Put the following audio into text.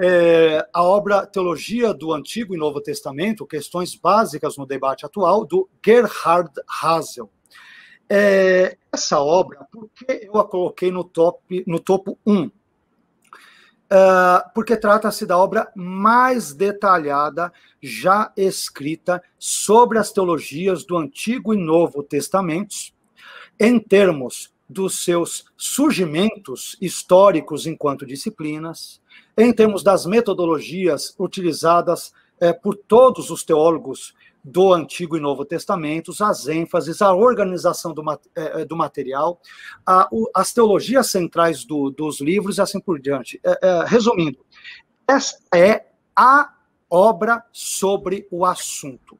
é, a obra Teologia do Antigo e Novo Testamento, Questões Básicas no Debate Atual, do Gerhard Hazel. É, essa obra, por que eu a coloquei no, top, no topo 1? É, porque trata-se da obra mais detalhada já escrita sobre as teologias do Antigo e Novo Testamentos, em termos dos seus surgimentos históricos enquanto disciplinas, em termos das metodologias utilizadas é, por todos os teólogos do Antigo e Novo Testamentos, as ênfases, a organização do, é, do material, a, o, as teologias centrais do, dos livros e assim por diante. É, resumindo, esta é a obra sobre o assunto.